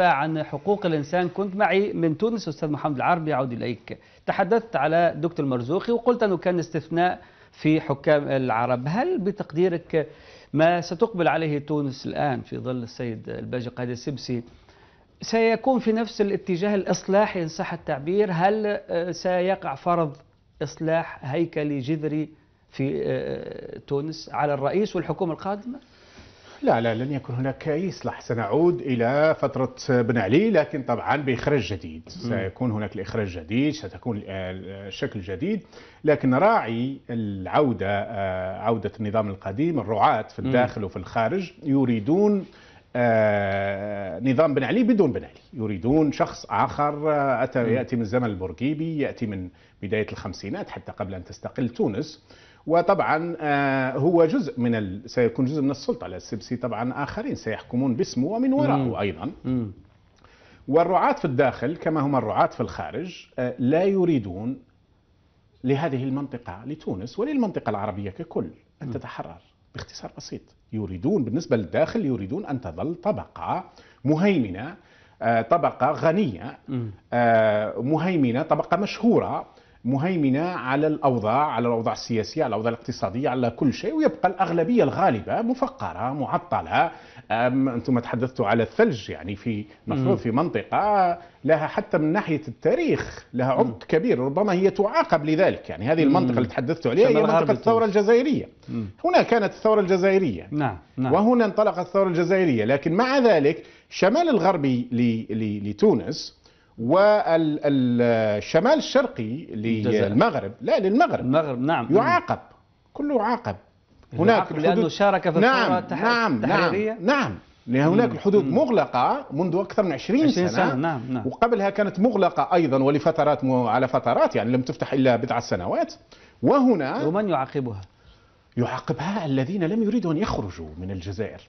عن حقوق الإنسان كنت معي من تونس أستاذ محمد العربي يعود إليك تحدثت على دكتور مرزوقي وقلت أنه كان استثناء في حكام العرب هل بتقديرك ما ستقبل عليه تونس الآن في ظل السيد الباجي قائد السبسي سيكون في نفس الاتجاه الإصلاحي إن صح التعبير هل آه، سيقع فرض إصلاح هيكلي جذري في آه، تونس على الرئيس والحكومة القادمة؟ لا لا لن يكون هناك يصلح سنعود إلى فترة بن علي لكن طبعا بإخراج جديد سيكون هناك الإخراج جديد ستكون شكل جديد لكن راعي العودة آه، عودة النظام القديم الرعاة في الداخل وفي الخارج يريدون آه، نظام بن علي بدون بن علي يريدون شخص آخر آه، أتى يأتي من زمن البورقيبي يأتي من بداية الخمسينات حتى قبل أن تستقل تونس وطبعا آه، هو جزء من ال... سيكون جزء من السلطه للسبسي طبعا اخرين سيحكمون باسمه ومن وراءه ايضا والرعاة في الداخل كما هم الرعاة في الخارج آه، لا يريدون لهذه المنطقة لتونس وللمنطقة العربية ككل أن تتحرر باختصار بسيط يريدون بالنسبة للداخل يريدون أن تظل طبقة مهيمنة آه، طبقة غنية مهيمنة طبقة مشهورة مهيمنة على الأوضاع على الأوضاع السياسية على الأوضاع الاقتصادية على كل شيء ويبقى الأغلبية الغالبة مفقرة معطلة أنتم تحدثتوا على الثلج يعني في مفروض في منطقة لها حتى من ناحية التاريخ لها عمق كبير ربما هي تعاقب لذلك يعني هذه المنطقة اللي تحدثت عليها هي منطقة الثورة الجزائرية هنا كانت الثورة الجزائرية نعم. نعم. وهنا انطلقت الثورة الجزائرية لكن مع ذلك شمال الغربي لتونس والشمال الشرقي للمغرب لا للمغرب المغرب نعم يعاقب كله يعاقب هناك لأنه شارك في نعم التحرير نعم التحريرية نعم, نعم, نعم. هناك الحدود مغلقة منذ أكثر من 20, 20 سنة, سنة نعم نعم وقبلها كانت مغلقة أيضا ولفترات على فترات يعني لم تفتح إلا بضع سنوات وهنا ومن يعاقبها؟ يعاقبها الذين لم يريدوا أن يخرجوا من الجزائر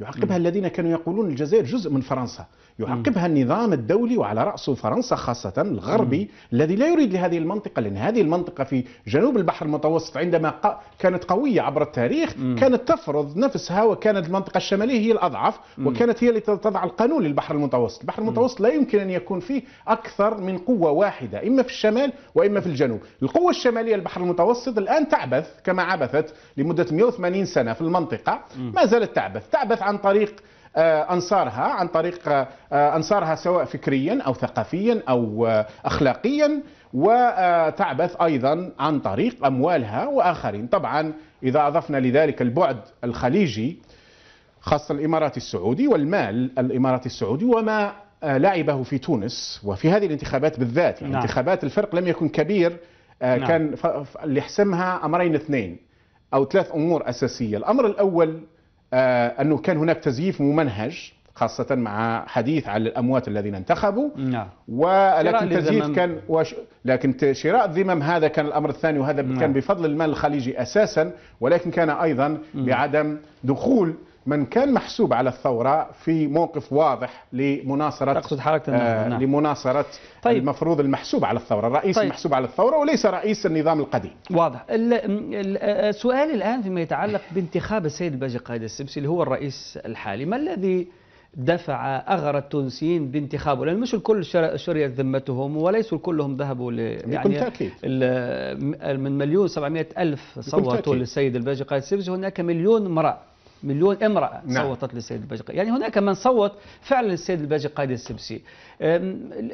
يعقبها الذين كانوا يقولون الجزائر جزء من فرنسا يعقبها النظام الدولي وعلى رأسه فرنسا خاصة الغربي الذي لا يريد لهذه المنطقة لأن هذه المنطقة في جنوب البحر المتوسط عندما كانت قوية عبر التاريخ كانت تفرض نفسها وكانت المنطقة الشمالية هي الأضعف وكانت هي التي تضع القانون للبحر المتوسط البحر المتوسط لا يمكن أن يكون فيه أكثر من قوة واحدة إما في الشمال وإما في الجنوب القوة الشمالية البحر المتوسط الآن تعبث كما عبثت لمدة 180 سنة في المنطقة ما زالت تعبث تعبث عن طريق آه، انصارها عن طريق آه، آه، انصارها سواء فكريا او ثقافيا او اخلاقيا وتعبث ايضا عن طريق اموالها واخرين طبعا اذا اضفنا لذلك البعد الخليجي خاصه الامارات السعودي والمال الاماراتي السعودي وما لعبه في تونس وفي هذه الانتخابات بالذات يعني نعم. انتخابات الفرق لم يكن كبير نعم. كان اللي حسمها امرين اثنين او ثلاث امور اساسيه الامر الاول آه، أنه كان هناك تزييف ممنهج خاصة مع حديث عن الأموات الذين انتخبوا نعم ولكن تزييف كان وش لكن شراء الذمم هذا كان الأمر الثاني وهذا نعم. كان بفضل المال الخليجي أساسا ولكن كان أيضا بعدم دخول من كان محسوب على الثوره في موقف واضح لمناصره تقصد حركه آه نعم. لمناصره طيب. المفروض المحسوب على الثوره الرئيس طيب. المحسوب على الثوره وليس رئيس النظام القديم واضح السؤال آه، الان فيما يتعلق بانتخاب السيد الباجي قائد السبسي اللي هو الرئيس الحالي ما الذي دفع أغر التونسيين بانتخابه لأن مش الكل شريت ذمتهم وليسوا كلهم ذهبوا ل يعني من مليون سبعمائة ألف صوتوا للسيد الباجي قائد السبسي هناك مليون امرأة مليون امرأة نعم. صوتت للسيد الباجي يعني هناك من صوت فعلا للسيد الباجي قايد السبسي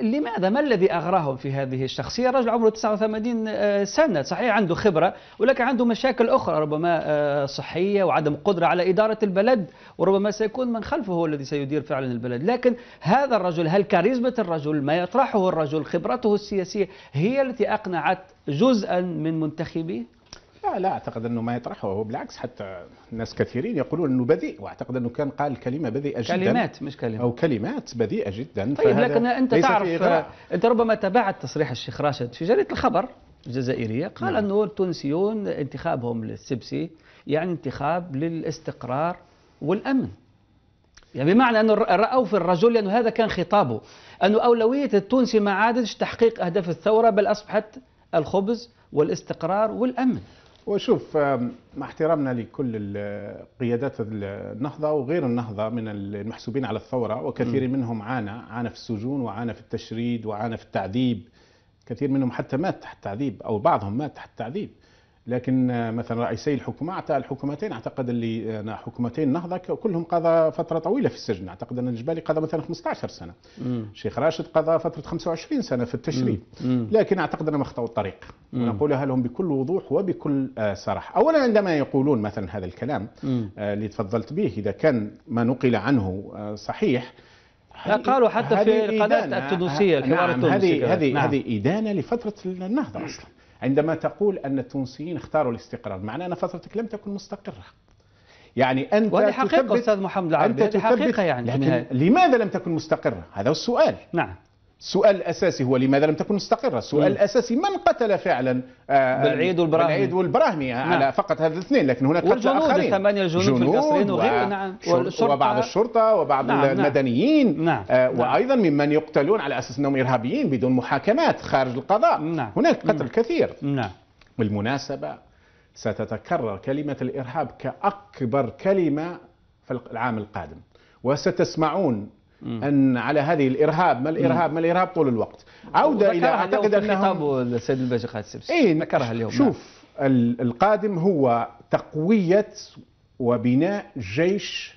لماذا ما الذي أغراهم في هذه الشخصية رجل عمره 89 آه، سنة صحيح عنده خبرة ولكن عنده مشاكل أخرى ربما آه، صحية وعدم قدرة على إدارة البلد وربما سيكون من خلفه هو الذي سيدير فعلا البلد لكن هذا الرجل هل كاريزمة الرجل ما يطرحه الرجل خبرته السياسية هي التي أقنعت جزءا من منتخبيه لا لا اعتقد انه ما يطرحه هو بالعكس حتى ناس كثيرين يقولون انه بذيء واعتقد انه كان قال كلمه بذيئه جدا كلمات مش كلمات او كلمات بذيئه جدا طيب لكن انت تعرف انت ربما تابعت تصريح الشيخ راشد في جريده الخبر الجزائريه قال نعم. انه التونسيون انتخابهم للسبسي يعني انتخاب للاستقرار والامن يعني بمعنى انه راوا في الرجل لانه هذا كان خطابه انه اولويه التونسي ما عادش تحقيق اهداف الثوره بل اصبحت الخبز والاستقرار والامن وشوف آه، مع احترامنا لكل آه، قيادات آه، النهضه وغير النهضه من المحسوبين على الثوره وكثير منهم عانى عانى في السجون وعانى في التشريد وعانى في التعذيب كثير منهم حتى مات تحت التعذيب او بعضهم مات تحت التعذيب لكن مثلا رئيسي الحكومه اعطى الحكومتين اعتقد اللي آه، حكومتين نهضه كلهم قضى فتره طويله في السجن اعتقد ان الجبالي قضى مثلا 15 سنه الشيخ راشد قضى فتره 25 سنه في التشريد مم. لكن اعتقد انهم اخطاوا الطريق ونقولها لهم بكل وضوح وبكل صراحه اولا عندما يقولون مثلا هذا الكلام مم. آه، اللي تفضلت به اذا كان ما نقل عنه آه، صحيح قالوا حتى في القناه التونسيه الحوار نعم التونسي هذه هذه نعم. هذه ادانه لفتره النهضه اصلا عندما تقول أن التونسيين اختاروا الاستقرار معناه أن فترتك لم تكن مستقرة يعني أنت وهذه حقيقة أستاذ محمد العربي أنت حقيقة يعني لكن لماذا لم تكن مستقرة هذا هو السؤال نعم السؤال الاساسي هو لماذا لم تكن مستقره؟ السؤال مم. الاساسي من قتل فعلا آه، بالعيد والبراهمي بالعيد والبراهمي يعني نعم. على فقط هذا الاثنين لكن هناك قتلى اخرين الثمانيه الجنود في القصرين وغيره نعم وبعض الشرطه وبعض نعم. نعم. المدنيين نعم. آه نعم. وايضا ممن يقتلون على اساس انهم ارهابيين بدون محاكمات خارج القضاء نعم. هناك قتل مم. نعم. كثير نعم بالمناسبه ستتكرر كلمه الارهاب كاكبر كلمه في العام القادم وستسمعون ان على هذه الارهاب ما الارهاب ما الارهاب طول الوقت عوده الى اعتقد أن خطاب السيد الباشا خالد السبسي إيه ذكرها اليوم نعم. شوف القادم هو تقويه وبناء جيش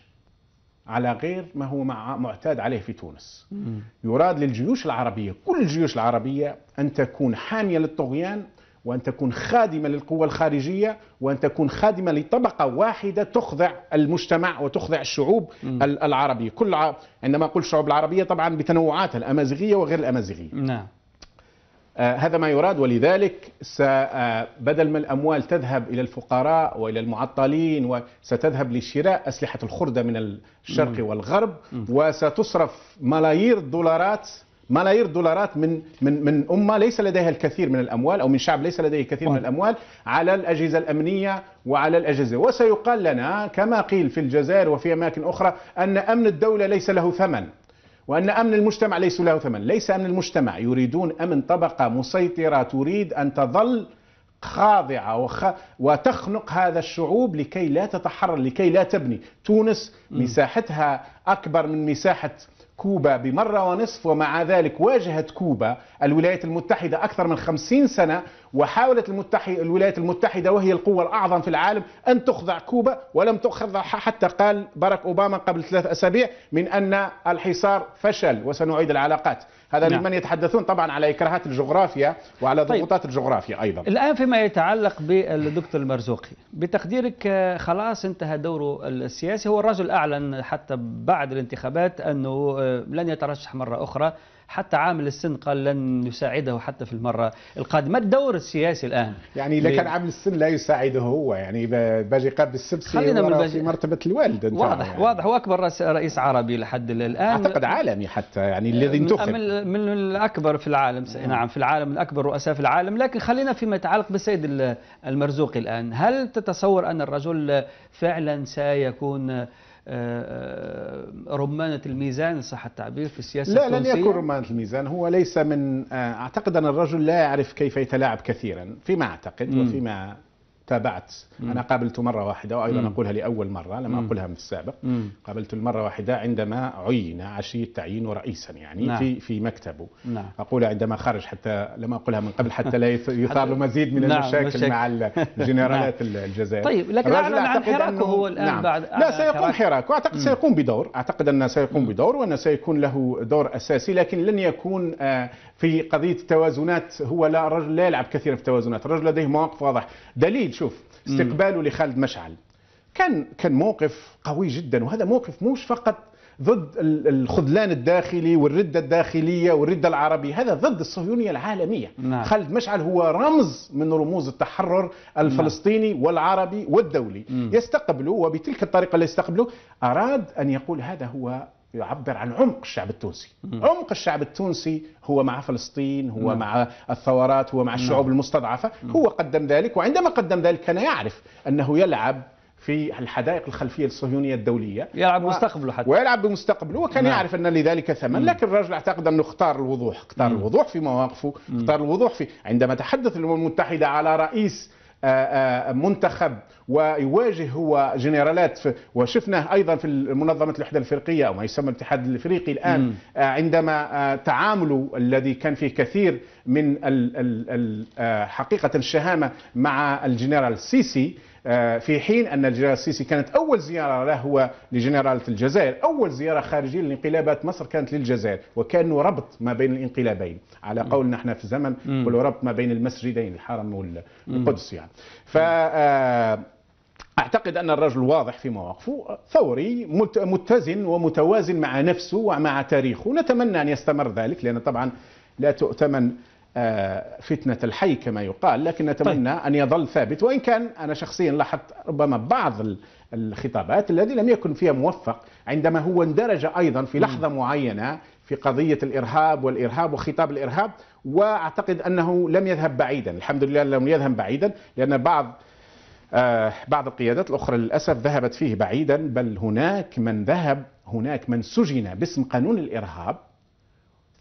على غير ما هو مع معتاد عليه في تونس مم. يراد للجيوش العربية كل الجيوش العربية أن تكون حامية للطغيان وأن تكون خادمة للقوى الخارجية وأن تكون خادمة لطبقة واحدة تخضع المجتمع وتخضع الشعوب م. العربية كل ع... عندما أقول الشعوب العربية طبعا بتنوعاتها الأمازيغية وغير الأمازيغية نعم آه، هذا ما يراد ولذلك آه، بدل ما الأموال تذهب إلى الفقراء وإلى المعطلين وستذهب لشراء أسلحة الخردة من الشرق والغرب وستصرف ملايير الدولارات ملايير دولارات من من من امه ليس لديها الكثير من الاموال او من شعب ليس لديه الكثير من الاموال على الاجهزه الامنيه وعلى الاجهزه وسيقال لنا كما قيل في الجزائر وفي اماكن اخرى ان امن الدوله ليس له ثمن وان امن المجتمع ليس له ثمن ليس امن المجتمع يريدون امن طبقه مسيطره تريد ان تظل خاضعة وخ... وتخنق هذا الشعوب لكي لا تتحرر لكي لا تبني تونس مساحتها أكبر من مساحة كوبا بمرة ونصف ومع ذلك واجهت كوبا الولايات المتحدة أكثر من خمسين سنة وحاولت المتحي الولايات المتحدة وهي القوة الأعظم في العالم أن تخضع كوبا ولم تخضع حتى قال باراك أوباما قبل ثلاث أسابيع من أن الحصار فشل وسنعيد العلاقات هذا نعم. لمن يتحدثون طبعا على إكراهات الجغرافيا وعلى طيب. ضغوطات طيب. الجغرافيا أيضا الآن فيما يتعلق بالدكتور المرزوقي بتقديرك خلاص انتهى دوره السياسي هو الرجل أعلن حتى بعد الانتخابات أنه لن يترشح مرة أخرى حتى عامل السن قال لن يساعده حتى في المرة القادمة ما الدور السياسي الآن يعني إذا كان عامل السن لا يساعده هو يعني باجي قاب السبسي خلينا من في مرتبة الوالد انت واضح يعني. واضح وأكبر رئيس عربي لحد الآن أعتقد عالمي حتى يعني آه، الذي انتخب من, من الأكبر في العالم نعم. نعم في العالم من أكبر رؤساء في العالم لكن خلينا فيما يتعلق بالسيد المرزوقي الآن هل تتصور أن الرجل فعلا سيكون آه، آه، رمانة الميزان صح التعبير في السياسة لا لن يكون رمانة الميزان هو ليس من آه، أعتقد أن الرجل لا يعرف كيف يتلاعب كثيرا فيما أعتقد وفيما تابعت مم. أنا قابلته مرة واحدة وأيضا مم. أقولها لأول مرة لم أقولها في السابق مم. قابلته المرة واحدة عندما عين عشية تعيينه رئيسا يعني نعم. في في مكتبه نعم. أقولها عندما خرج حتى لم أقولها من قبل حتى لا يثار له مزيد من نعم. المشاكل مع الجنرالات نعم. الجزائر طيب لكن أعلن عن حراكه هو الآن نعم. بعد لا سيقوم حراكه أعتقد مم. سيقوم بدور أعتقد أنه سيقوم بدور وأنه سيكون له دور أساسي لكن لن يكون آه، في قضية التوازنات هو لا رجل لا يلعب كثيرا في التوازنات الرجل لديه مواقف واضح دليل شوف استقباله لخالد مشعل كان كان موقف قوي جدا وهذا موقف مش فقط ضد الخذلان الداخلي والردة الداخلية والردة العربية هذا ضد الصهيونية العالمية نعم. خالد مشعل هو رمز من رموز التحرر الفلسطيني نعم. والعربي والدولي مم. يستقبله وبتلك الطريقة اللي يستقبله أراد أن يقول هذا هو يعبر عن عمق الشعب التونسي عمق الشعب التونسي هو مع فلسطين هو نعم. مع الثورات هو مع الشعوب نعم. المستضعفة نعم. هو قدم ذلك وعندما قدم ذلك كان يعرف أنه يلعب في الحدائق الخلفية الصهيونية الدولية يلعب و... مستقبله حتى ويلعب بمستقبله وكان نعم. يعرف أن لذلك ثمن مم. لكن الرجل اعتقد أنه اختار الوضوح اختار مم. الوضوح في مواقفه مم. اختار الوضوح في عندما تحدث الأمم المتحدة على رئيس آه، آه، منتخب ويواجه هو جنرالات وشفناه ايضا في المنظمه الوحده الافريقيه او ما يسمى الاتحاد الافريقي الان م. آه، عندما تعامله الذي كان فيه كثير من حقيقه الشهامه مع الجنرال سيسي آه، في حين أن الجنرال السيسي كانت أول زيارة له هو لجنرالة الجزائر أول زيارة خارجية لانقلابات مصر كانت للجزائر وكأنه ربط ما بين الانقلابين على قول نحن في الزمن ربط ما بين المسجدين الحرم والقدس يعني ف آه، اعتقد ان الرجل واضح في مواقفه ثوري متزن ومتوازن مع نفسه ومع تاريخه نتمنى ان يستمر ذلك لان طبعا لا تؤتمن آه، فتنة الحي كما يقال لكن نتمنى طيب. أن يظل ثابت وإن كان أنا شخصيا لاحظت ربما بعض الخطابات الذي لم يكن فيها موفق عندما هو اندرج أيضا في لحظة معينة في قضية الإرهاب والإرهاب وخطاب الإرهاب وأعتقد أنه لم يذهب بعيدا الحمد لله لم يذهب بعيدا لأن بعض آه، بعض القيادات الأخرى للأسف ذهبت فيه بعيدا بل هناك من ذهب هناك من سجن باسم قانون الإرهاب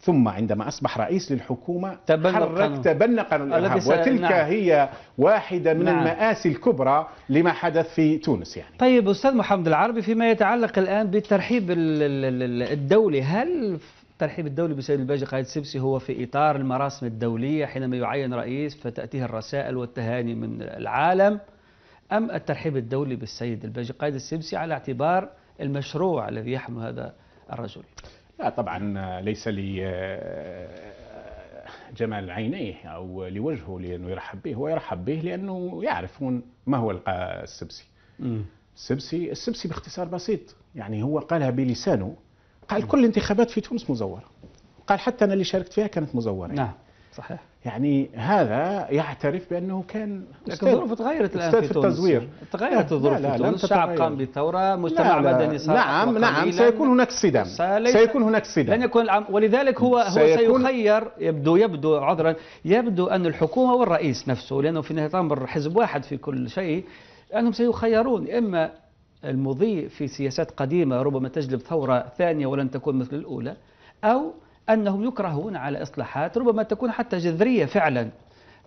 ثم عندما أصبح رئيس للحكومة تبنى حرك قانون. تبنى قانون الإرهاب نعم. وتلك نعم. هي واحدة من نعم. المآسي الكبرى لما حدث في تونس يعني طيب أستاذ محمد العربي فيما يتعلق الآن بالترحيب الدولي هل الترحيب الدولي بسيد الباجي قائد سبسي هو في إطار المراسم الدولية حينما يعين رئيس فتأتيه الرسائل والتهاني من العالم أم الترحيب الدولي بالسيد الباجي قائد السبسي على اعتبار المشروع الذي يحمل هذا الرجل لا طبعا ليس لي آه، جمال عينيه أو لوجهه لأنه يرحب به هو يرحب به لأنه يعرفون ما هو السبسي السبسي السبسي باختصار بسيط يعني هو قالها بلسانه قال كل الانتخابات في تونس مزورة قال حتى أنا اللي شاركت فيها كانت مزورة نعم صحيح يعني هذا يعترف بانه كان لكن الظروف تغيرت الان في, في التزوير تغيرت الظروف في تونس الشعب قام بثوره مجتمع لا لا مدني صار نعم نعم سيكون هناك صدام سيكون هناك صدام لن يكون العم ولذلك هو هو سيخير يبدو يبدو عذرا يبدو ان الحكومه والرئيس نفسه لانه في نهايه الامر حزب واحد في كل شيء انهم سيخيرون اما المضي في سياسات قديمه ربما تجلب ثوره ثانيه ولن تكون مثل الاولى او أنهم يكرهون على إصلاحات ربما تكون حتى جذرية فعلا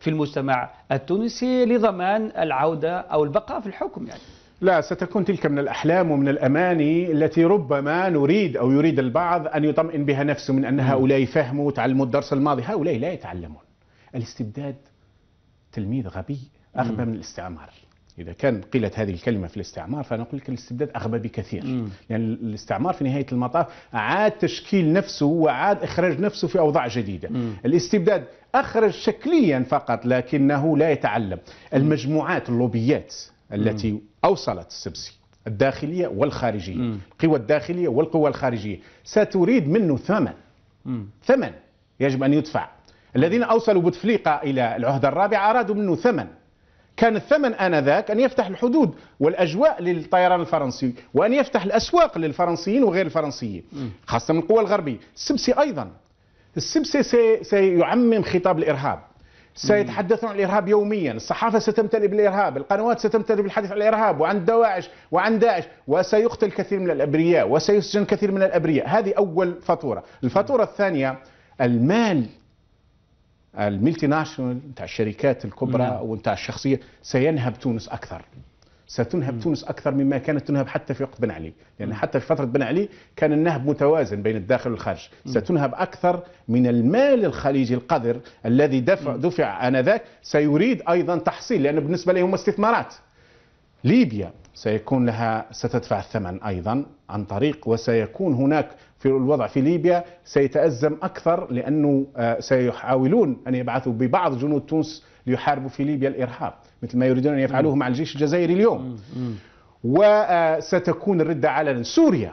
في المجتمع التونسي لضمان العودة أو البقاء في الحكم يعني لا ستكون تلك من الأحلام ومن الأماني التي ربما نريد أو يريد البعض أن يطمئن بها نفسه من أن هؤلاء فهموا وتعلموا الدرس الماضي هؤلاء لا يتعلمون الاستبداد تلميذ غبي أغبى من الاستعمار إذا كان قيلت هذه الكلمة في الاستعمار فأنا أقول لك الاستبداد أغبى بكثير لأن يعني الاستعمار في نهاية المطاف عاد تشكيل نفسه وعاد إخراج نفسه في أوضاع جديدة مم. الاستبداد أخرج شكليا فقط لكنه لا يتعلم المجموعات اللوبيات التي مم. أوصلت السبسي الداخلية والخارجية القوى الداخلية والقوى الخارجية ستريد منه ثمن مم. ثمن يجب أن يدفع الذين أوصلوا بوتفليقة إلى العهدة الرابعة أرادوا منه ثمن كان الثمن آنذاك أن يفتح الحدود والأجواء للطيران الفرنسي وأن يفتح الأسواق للفرنسيين وغير الفرنسيين خاصة من القوى الغربية السبسي أيضا السبسي سيعمم خطاب الإرهاب سيتحدثون عن الارهاب يوميا، الصحافه ستمتلئ بالارهاب، القنوات ستمتلئ بالحديث عن الارهاب وعن دواعش وعن داعش وسيقتل كثير من الابرياء وسيسجن كثير من الابرياء، هذه اول فاتوره، الفاتوره الثانيه المال الملتي ناشونال نتاع الشركات الكبرى نعم. ونتاع الشخصيه سينهب تونس اكثر ستنهب مم. تونس اكثر مما كانت تنهب حتى في وقت بن علي لان يعني حتى في فتره بن علي كان النهب متوازن بين الداخل والخارج مم. ستنهب اكثر من المال الخليجي القذر الذي دفع دفع انذاك سيريد ايضا تحصيل لانه بالنسبه لهم استثمارات ليبيا سيكون لها ستدفع الثمن أيضا عن طريق وسيكون هناك في الوضع في ليبيا سيتأزم أكثر لأنه آه، سيحاولون أن يبعثوا ببعض جنود تونس ليحاربوا في ليبيا الإرهاب مثل ما يريدون أن يفعلوه مع الجيش الجزائري اليوم وستكون آه، الردة على سوريا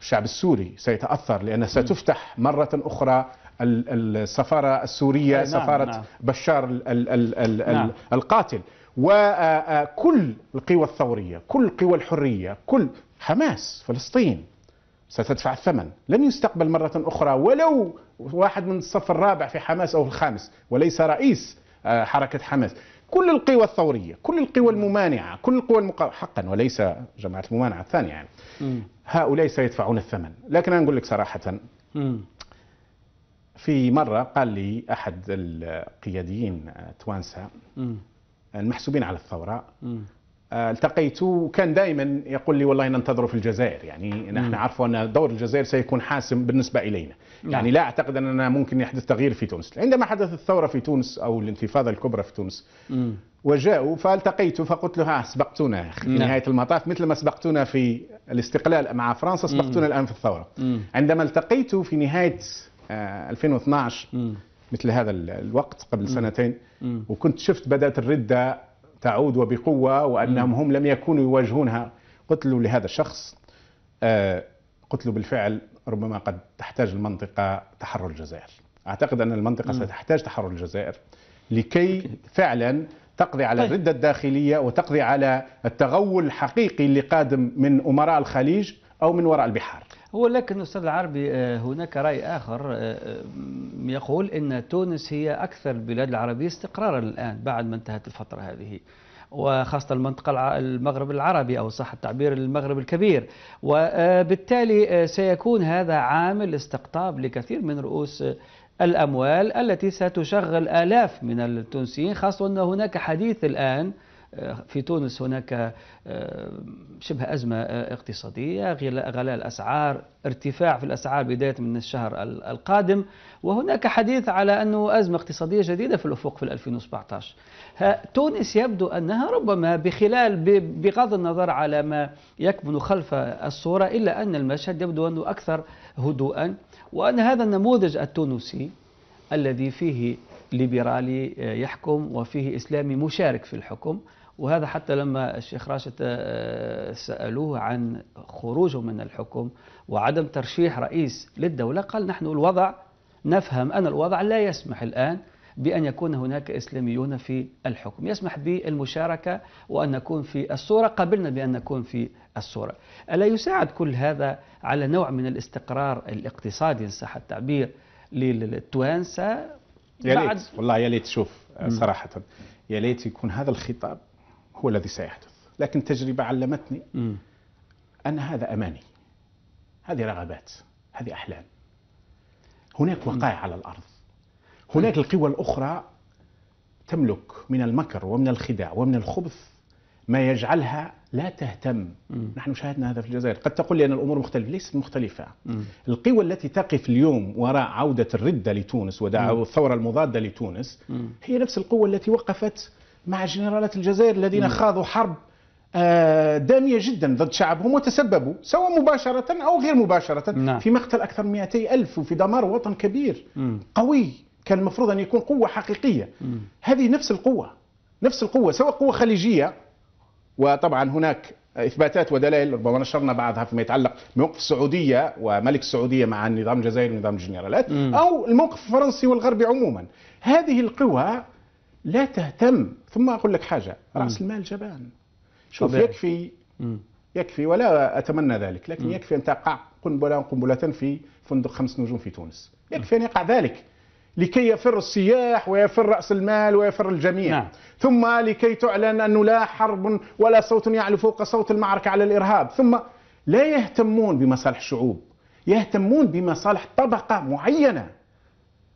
الشعب السوري سيتأثر لأن ستفتح مرة أخرى السفارة السورية نعم، سفارة نعم. بشار نعم. القاتل وكل القوى الثورية كل القوى الحرية كل حماس فلسطين ستدفع الثمن لن يستقبل مرة أخرى ولو واحد من الصف الرابع في حماس أو الخامس وليس رئيس آه، حركة حماس كل القوى الثورية كل القوى الممانعة كل القوى المقاومة حقا وليس جماعة الممانعة الثانية يعني هؤلاء سيدفعون الثمن لكن أنا أقول لك صراحة في مرة قال لي أحد القياديين التوانسة آه، المحسوبين على الثوره آه، التقيت وكان دائما يقول لي والله ننتظره في الجزائر يعني نحن عارفه ان دور الجزائر سيكون حاسم بالنسبه الينا نعم. يعني لا اعتقد اننا ممكن يحدث تغيير في تونس عندما حدثت الثوره في تونس او الانتفاضه الكبرى في تونس وجاءوا فالتقيت فقلت له ها آه، سبقتونا في نعم. نهايه المطاف مثل ما سبقتونا في الاستقلال مع فرنسا سبقتونا الان في الثوره عندما التقيت في نهايه 2012 آه، مثل هذا الوقت قبل سنتين وكنت شفت بدات الرده تعود وبقوه وانهم هم لم يكونوا يواجهونها قلت له لهذا الشخص آه، قلت له بالفعل ربما قد تحتاج المنطقه تحرر الجزائر اعتقد ان المنطقه ستحتاج تحرر الجزائر لكي فعلا تقضي على طيب. الردة الداخلية وتقضي على التغول الحقيقي اللي قادم من أمراء الخليج أو من وراء البحار هو لكن أستاذ العربي آه، هناك رأي آخر آه، آه، يقول أن تونس هي أكثر البلاد العربية استقرارا الآن بعد ما انتهت الفترة هذه وخاصة المنطقة المغرب العربي أو صح التعبير المغرب الكبير وبالتالي سيكون هذا عامل استقطاب لكثير من رؤوس الأموال التي ستشغل آلاف من التونسيين خاصة أن هناك حديث الآن في تونس هناك آه، شبه أزمة آه، اقتصادية غلاء الأسعار ارتفاع في الأسعار بداية من الشهر القادم وهناك حديث على أنه أزمة اقتصادية جديدة في الأفق في 2017 تونس يبدو أنها ربما بخلال بغض النظر على ما يكمن خلف الصورة إلا أن المشهد يبدو أنه أكثر هدوءا وأن هذا النموذج التونسي الذي فيه ليبرالي آه، يحكم وفيه إسلامي مشارك في الحكم وهذا حتى لما الشيخ راشد آه، سألوه عن خروجه من الحكم وعدم ترشيح رئيس للدولة قال نحن الوضع نفهم أن الوضع لا يسمح الآن بأن يكون هناك إسلاميون في الحكم يسمح بالمشاركة وأن نكون في الصورة قبلنا بأن نكون في الصورة ألا يساعد كل هذا على نوع من الاستقرار الاقتصادي إن صح التعبير للتوانسة يا ليت والله يا ليت شوف صراحة يا ليت يكون هذا الخطاب هو الذي سيحدث لكن التجربة علمتني أن هذا أماني هذه رغبات هذه أحلام هناك وقائع على الأرض هناك القوى الأخرى تملك من المكر ومن الخداع ومن الخبث ما يجعلها لا تهتم نحن شاهدنا هذا في الجزائر قد تقول لي أن الأمور مختلفة ليست مختلفة القوى التي تقف اليوم وراء عودة الردة لتونس ودعوة الثورة المضادة لتونس هي نفس القوة التي وقفت مع جنرالات الجزائر الذين خاضوا حرب آه، دامية جدا ضد شعبهم وتسببوا سواء مباشرة أو غير مباشرة نعم. في مقتل أكثر من 200 ألف وفي دمار وطن كبير مم. قوي كان المفروض أن يكون قوة حقيقية مم. هذه نفس القوة نفس القوة سواء قوة خليجية وطبعا هناك اثباتات ودلائل ربما نشرنا بعضها فيما يتعلق بموقف السعوديه وملك السعوديه مع النظام الجزائري ونظام الجنرالات او الموقف الفرنسي والغربي عموما هذه القوى لا تهتم ثم اقول لك حاجه نعم. راس المال جبان شوف طبيعي. يكفي يكفي ولا اتمنى ذلك لكن م. يكفي ان تقع قنبله قنبله في فندق خمس نجوم في تونس يكفي ان يقع ذلك لكي يفر السياح ويفر رأس المال ويفر الجميع نعم. ثم لكي تعلن أنه لا حرب ولا صوت يعلو فوق صوت المعركة على الإرهاب ثم لا يهتمون بمصالح الشعوب يهتمون بمصالح طبقة معينة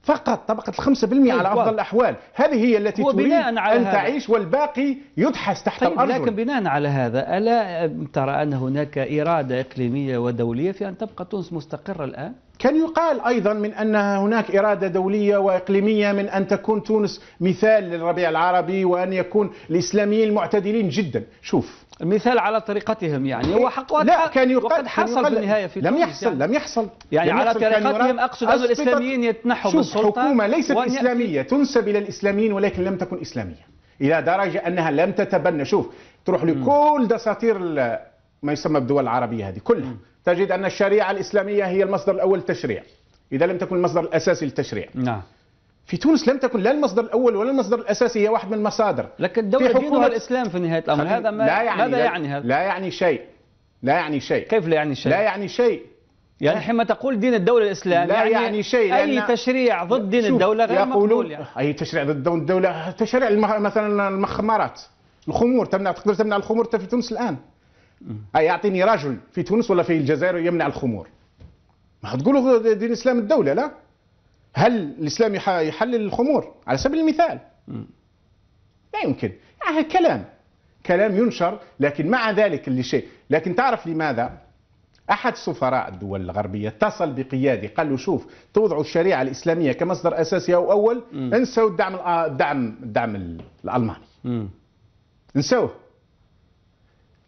فقط طبقة الخمسة بالمئة على طيب، أفضل الأحوال هذه هي التي تريد أن هذا. تعيش والباقي يدحس تحت طيب الأرض لكن بناء على هذا ألا ترى أن هناك إرادة إقليمية ودولية في أن تبقى تونس مستقرة الآن؟ كان يقال أيضا من أن هناك إرادة دولية وإقليمية من أن تكون تونس مثال للربيع العربي وأن يكون الإسلاميين معتدلين جدا شوف المثال على طريقتهم يعني هو حق لا كان يقال وقد حصل يقال في النهايه في لم يحصل يعني لم يحصل يعني لم على طريقتهم اقصد ان الاسلاميين يتنحوا بالسلطه الحكومه ليست اسلاميه تنسب الى الاسلاميين ولكن لم تكن اسلاميه الى درجه انها لم تتبنى شوف تروح لكل دساتير ما يسمى بالدول العربيه هذه كلها تجد ان الشريعه الاسلاميه هي المصدر الاول للتشريع اذا لم تكن المصدر الاساسي للتشريع نعم في تونس لم تكن لا المصدر الاول ولا المصدر الاساسي هي واحد من المصادر لكن الدوله في حكومة الاسلام في نهايه الامر هذا ما لا يعني ماذا لا يعني هذا؟ لا يعني شيء لا يعني شيء كيف لا يعني شيء؟ لا يعني شيء يعني حينما تقول دين الدولة الإسلام لا يعني, يعني شيء أي تشريع ضد دين الدولة غير مقبول يعني. أي تشريع ضد دين الدولة تشريع مثلا المخمرات الخمور تمنع تقدر تمنع الخمور في تونس الآن أي يعطيني رجل في تونس ولا في الجزائر يمنع الخمور ما تقولوا دين الإسلام الدولة لا هل الإسلام يحلل الخمور على سبيل المثال لا يمكن يعني كلام كلام ينشر لكن مع ذلك اللي شيء لكن تعرف لماذا أحد سفراء الدول الغربية اتصل بقيادي قال له شوف توضعوا الشريعة الإسلامية كمصدر أساسي أو أول م. انسوا الدعم آه، الدعم الدعم الألماني م. انسوه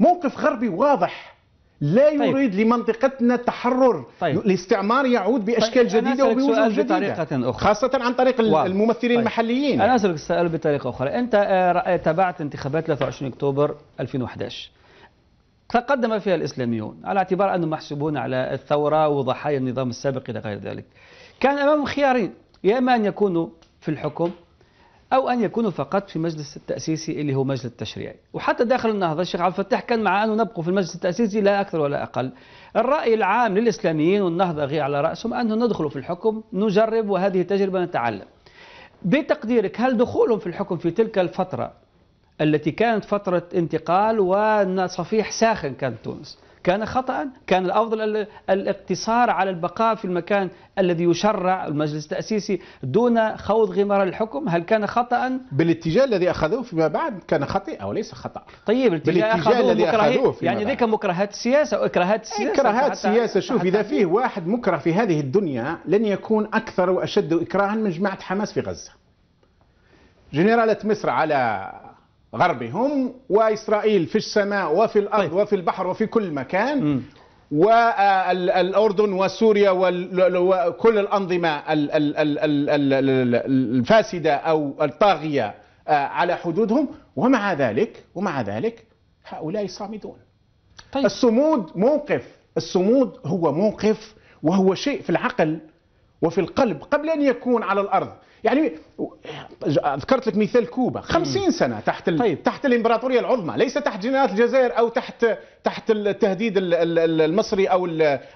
موقف غربي واضح لا طيب. يريد طيب. لمنطقتنا تحرر طيب. الاستعمار يعود باشكال طيب. جديده وبوجوه جديده بطريقة أخرى. خاصه عن طريق واو. الممثلين طيب. المحليين انا اسالك السؤال بطريقه اخرى انت آه، تابعت انتخابات 23 اكتوبر 2011 تقدم فيها الاسلاميون على اعتبار انهم محسوبون على الثوره وضحايا النظام السابق الى غير ذلك كان امامهم خيارين يا اما ان يكونوا في الحكم أو أن يكونوا فقط في مجلس التأسيسي اللي هو مجلس التشريعي وحتى داخل النهضة الشيخ عبد الفتاح كان مع أنه نبقوا في المجلس التأسيسي لا أكثر ولا أقل الرأي العام للإسلاميين والنهضة غي على رأسهم أنه ندخلوا في الحكم نجرب وهذه تجربة نتعلم بتقديرك هل دخولهم في الحكم في تلك الفترة التي كانت فترة انتقال وصفيح ساخن كان تونس كان خطأ كان الأفضل الاقتصار على البقاء في المكان الذي يشرع المجلس التأسيسي دون خوض غمار الحكم هل كان خطأ بالاتجاه الذي أخذوه فيما بعد كان خطأ أو ليس خطأ طيب الاتجاه أخذوه الذي أخذوه فيما يعني ذيك مكرهات السياسة وإكراهات السياسة إكراهات السياسة إيه، شوف إذا فيه واحد مكره في هذه الدنيا لن يكون أكثر وأشد إكراها من جماعة حماس في غزة جنرالة مصر على غربهم وإسرائيل في السماء وفي الأرض طيب. وفي البحر وفي كل مكان م. والأردن آه، وسوريا وكل الأنظمة الفاسدة أو الطاغية آه، على حدودهم ومع ذلك ومع ذلك هؤلاء صامدون طيب. الصمود موقف الصمود هو موقف وهو شيء في العقل وفي القلب قبل أن يكون على الأرض يعني ذكرت لك مثال كوبا 50 سنه تحت ال... طيب. تحت الامبراطوريه العظمى ليس تحت جنات الجزائر او تحت تحت التهديد المصري او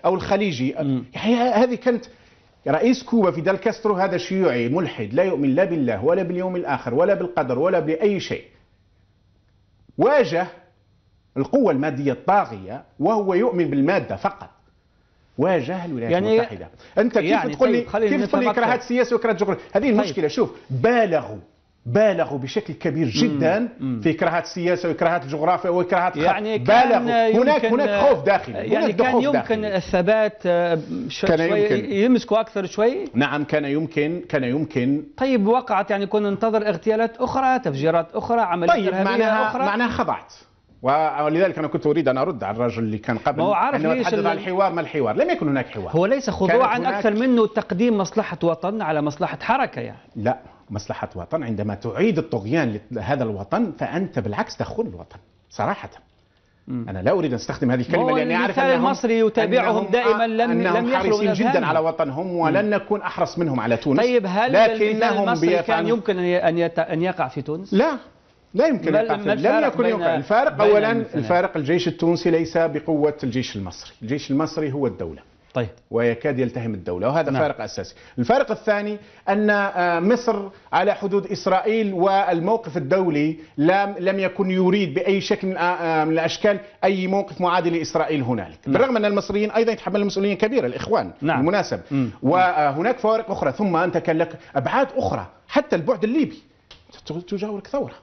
او الخليجي يعني هذه كانت رئيس كوبا دال كاسترو هذا شيوعي ملحد لا يؤمن لا بالله ولا باليوم الاخر ولا بالقدر ولا باي شيء واجه القوة المادية الطاغية وهو يؤمن بالمادة فقط واجه الولايات يعني المتحده انت كيف يعني تقول لي طيب كيف تقول لي كراهات سياسيه وكراهات جغرافيه هذه طيب. المشكله طيب. شوف بالغوا بالغوا بشكل كبير جدا مم. مم. في كراهات السياسه وكراهات الجغرافيا وكراهات يعني بالغوا هناك هناك خوف داخلي يعني هناك كان يمكن داخلي. الثبات آه، كان يمكن يمسكوا اكثر شوي نعم كان يمكن كان يمكن طيب وقعت يعني كنا ننتظر اغتيالات اخرى تفجيرات اخرى عمليات طيب معناها اخرى معناها خضعت ولذلك انا كنت اريد ان ارد على الرجل اللي كان قبل هو عارف انه يتحدث عن الحوار ما الحوار لم يكن هناك حوار هو ليس خضوعا اكثر منه تقديم مصلحه وطن على مصلحه حركه يعني لا مصلحه وطن عندما تعيد الطغيان لهذا الوطن فانت بالعكس تخون الوطن صراحه انا لا اريد ان استخدم هذه الكلمه لاني اعرف ان المصري يتابعهم دائما لم لم حريصين جدا على وطنهم ولن نكون احرص منهم على تونس طيب هل لكنهم المصري كان يمكن ان ان يقع في تونس لا لا يمكن لم يكن يوقع الفارق اولا الفارق الجيش التونسي ليس بقوه الجيش المصري الجيش المصري هو الدوله طيب ويكاد يلتهم الدولة وهذا نعم. فارق أساسي الفارق الثاني أن آه، مصر على حدود إسرائيل والموقف الدولي لم لم يكن يريد بأي شكل من آه، آه، الأشكال أي موقف معادي لإسرائيل هنالك نعم. بالرغم أن المصريين أيضا يتحملون مسؤولية كبيرة الإخوان نعم. المناسب مم. وهناك فوارق أخرى ثم أنت كان لك أبعاد أخرى حتى البعد الليبي تجاورك ثورة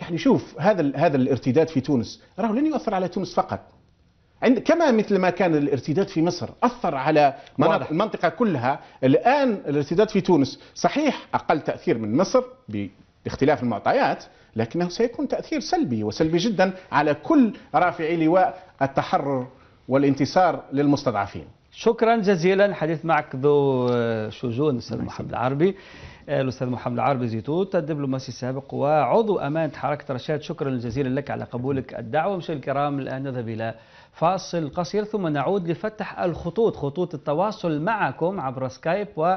يعني شوف هذا هذا الارتداد في تونس راه لن يؤثر على تونس فقط عند كما مثل ما كان الارتداد في مصر اثر على واضح. المنطقه كلها الان الارتداد في تونس صحيح اقل تاثير من مصر باختلاف المعطيات لكنه سيكون تاثير سلبي وسلبي جدا على كل رافعي لواء التحرر والانتصار للمستضعفين شكرا جزيلا حديث معك ذو آه، شجون آه، الاستاذ محمد العربي الاستاذ محمد العربي زيتوت الدبلوماسي السابق وعضو امانه حركه رشاد شكرا جزيلا لك على قبولك الدعوه مشاهدي الكرام الان نذهب الى فاصل قصير ثم نعود لفتح الخطوط خطوط التواصل معكم عبر سكايب و